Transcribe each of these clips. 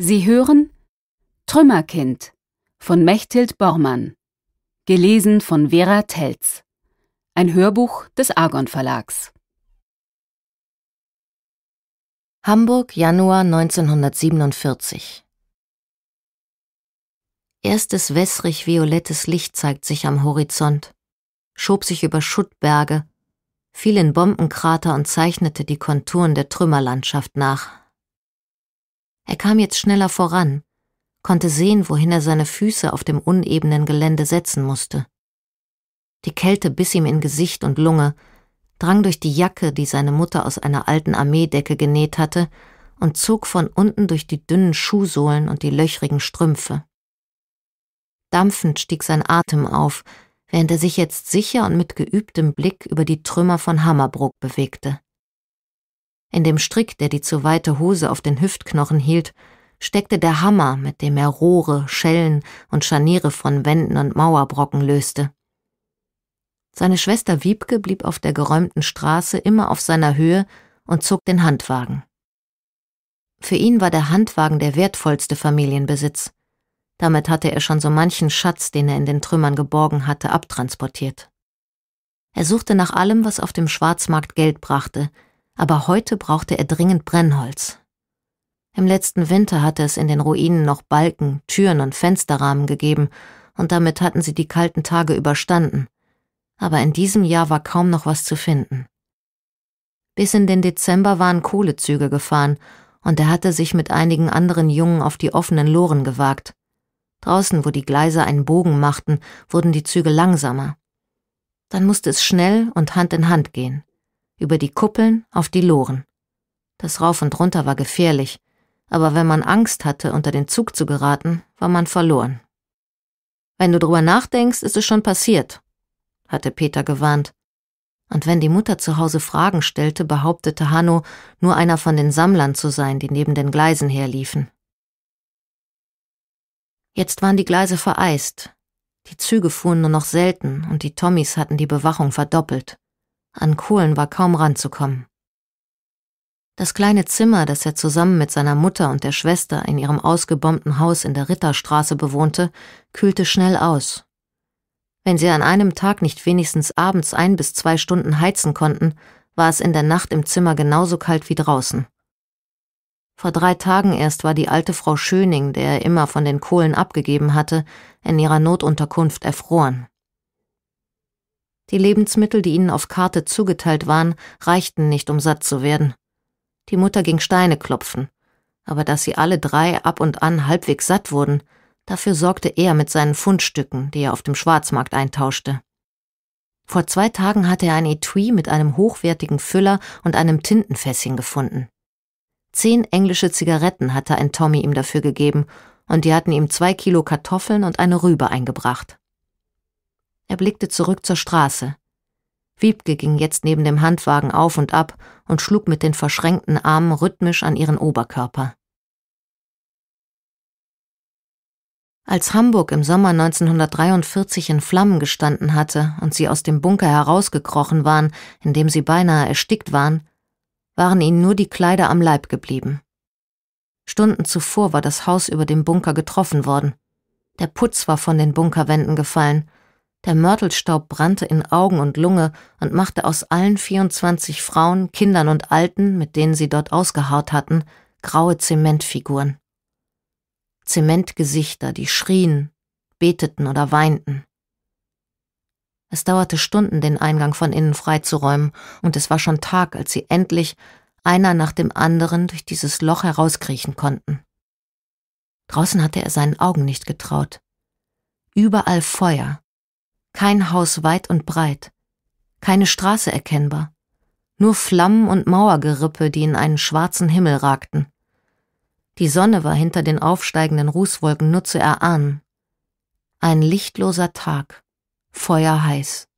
Sie hören Trümmerkind von Mechthild Bormann, gelesen von Vera Telz, ein Hörbuch des Argon Verlags. Hamburg, Januar 1947. Erstes wässrig-violettes Licht zeigt sich am Horizont, schob sich über Schuttberge, fiel in Bombenkrater und zeichnete die Konturen der Trümmerlandschaft nach, er kam jetzt schneller voran, konnte sehen, wohin er seine Füße auf dem unebenen Gelände setzen musste. Die Kälte biss ihm in Gesicht und Lunge, drang durch die Jacke, die seine Mutter aus einer alten Armeedecke genäht hatte, und zog von unten durch die dünnen Schuhsohlen und die löchrigen Strümpfe. Dampfend stieg sein Atem auf, während er sich jetzt sicher und mit geübtem Blick über die Trümmer von Hammerbrook bewegte. In dem Strick, der die zu weite Hose auf den Hüftknochen hielt, steckte der Hammer, mit dem er Rohre, Schellen und Scharniere von Wänden und Mauerbrocken löste. Seine Schwester Wiebke blieb auf der geräumten Straße immer auf seiner Höhe und zog den Handwagen. Für ihn war der Handwagen der wertvollste Familienbesitz. Damit hatte er schon so manchen Schatz, den er in den Trümmern geborgen hatte, abtransportiert. Er suchte nach allem, was auf dem Schwarzmarkt Geld brachte, aber heute brauchte er dringend Brennholz. Im letzten Winter hatte es in den Ruinen noch Balken, Türen und Fensterrahmen gegeben, und damit hatten sie die kalten Tage überstanden. Aber in diesem Jahr war kaum noch was zu finden. Bis in den Dezember waren Kohlezüge gefahren, und er hatte sich mit einigen anderen Jungen auf die offenen Loren gewagt. Draußen, wo die Gleise einen Bogen machten, wurden die Züge langsamer. Dann musste es schnell und Hand in Hand gehen über die Kuppeln auf die Loren. Das Rauf und Runter war gefährlich, aber wenn man Angst hatte, unter den Zug zu geraten, war man verloren. Wenn du drüber nachdenkst, ist es schon passiert, hatte Peter gewarnt. Und wenn die Mutter zu Hause Fragen stellte, behauptete Hanno, nur einer von den Sammlern zu sein, die neben den Gleisen herliefen. Jetzt waren die Gleise vereist. Die Züge fuhren nur noch selten und die Tommys hatten die Bewachung verdoppelt. An Kohlen war kaum ranzukommen. Das kleine Zimmer, das er zusammen mit seiner Mutter und der Schwester in ihrem ausgebombten Haus in der Ritterstraße bewohnte, kühlte schnell aus. Wenn sie an einem Tag nicht wenigstens abends ein bis zwei Stunden heizen konnten, war es in der Nacht im Zimmer genauso kalt wie draußen. Vor drei Tagen erst war die alte Frau Schöning, der er immer von den Kohlen abgegeben hatte, in ihrer Notunterkunft erfroren. Die Lebensmittel, die ihnen auf Karte zugeteilt waren, reichten nicht, um satt zu werden. Die Mutter ging Steine klopfen, aber dass sie alle drei ab und an halbwegs satt wurden, dafür sorgte er mit seinen Fundstücken, die er auf dem Schwarzmarkt eintauschte. Vor zwei Tagen hatte er ein Etui mit einem hochwertigen Füller und einem Tintenfässchen gefunden. Zehn englische Zigaretten hatte ein Tommy ihm dafür gegeben, und die hatten ihm zwei Kilo Kartoffeln und eine Rübe eingebracht. Er blickte zurück zur Straße. Wiebke ging jetzt neben dem Handwagen auf und ab und schlug mit den verschränkten Armen rhythmisch an ihren Oberkörper. Als Hamburg im Sommer 1943 in Flammen gestanden hatte und sie aus dem Bunker herausgekrochen waren, in dem sie beinahe erstickt waren, waren ihnen nur die Kleider am Leib geblieben. Stunden zuvor war das Haus über dem Bunker getroffen worden. Der Putz war von den Bunkerwänden gefallen der Mörtelstaub brannte in Augen und Lunge und machte aus allen 24 Frauen, Kindern und Alten, mit denen sie dort ausgeharrt hatten, graue Zementfiguren. Zementgesichter, die schrien, beteten oder weinten. Es dauerte Stunden, den Eingang von innen freizuräumen, und es war schon Tag, als sie endlich, einer nach dem anderen, durch dieses Loch herauskriechen konnten. Draußen hatte er seinen Augen nicht getraut. Überall Feuer, kein Haus weit und breit, keine Straße erkennbar, nur Flammen und Mauergerippe, die in einen schwarzen Himmel ragten. Die Sonne war hinter den aufsteigenden Rußwolken nur zu erahnen. Ein lichtloser Tag, feuerheiß.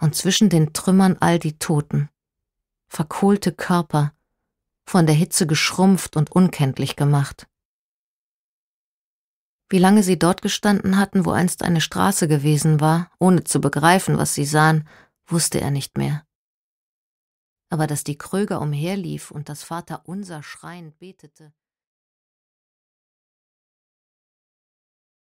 Und zwischen den Trümmern all die Toten, verkohlte Körper, von der Hitze geschrumpft und unkenntlich gemacht wie lange sie dort gestanden hatten, wo einst eine Straße gewesen war, ohne zu begreifen, was sie sahen, wusste er nicht mehr. Aber dass die Kröger umherlief und das Vater unser schreiend betete,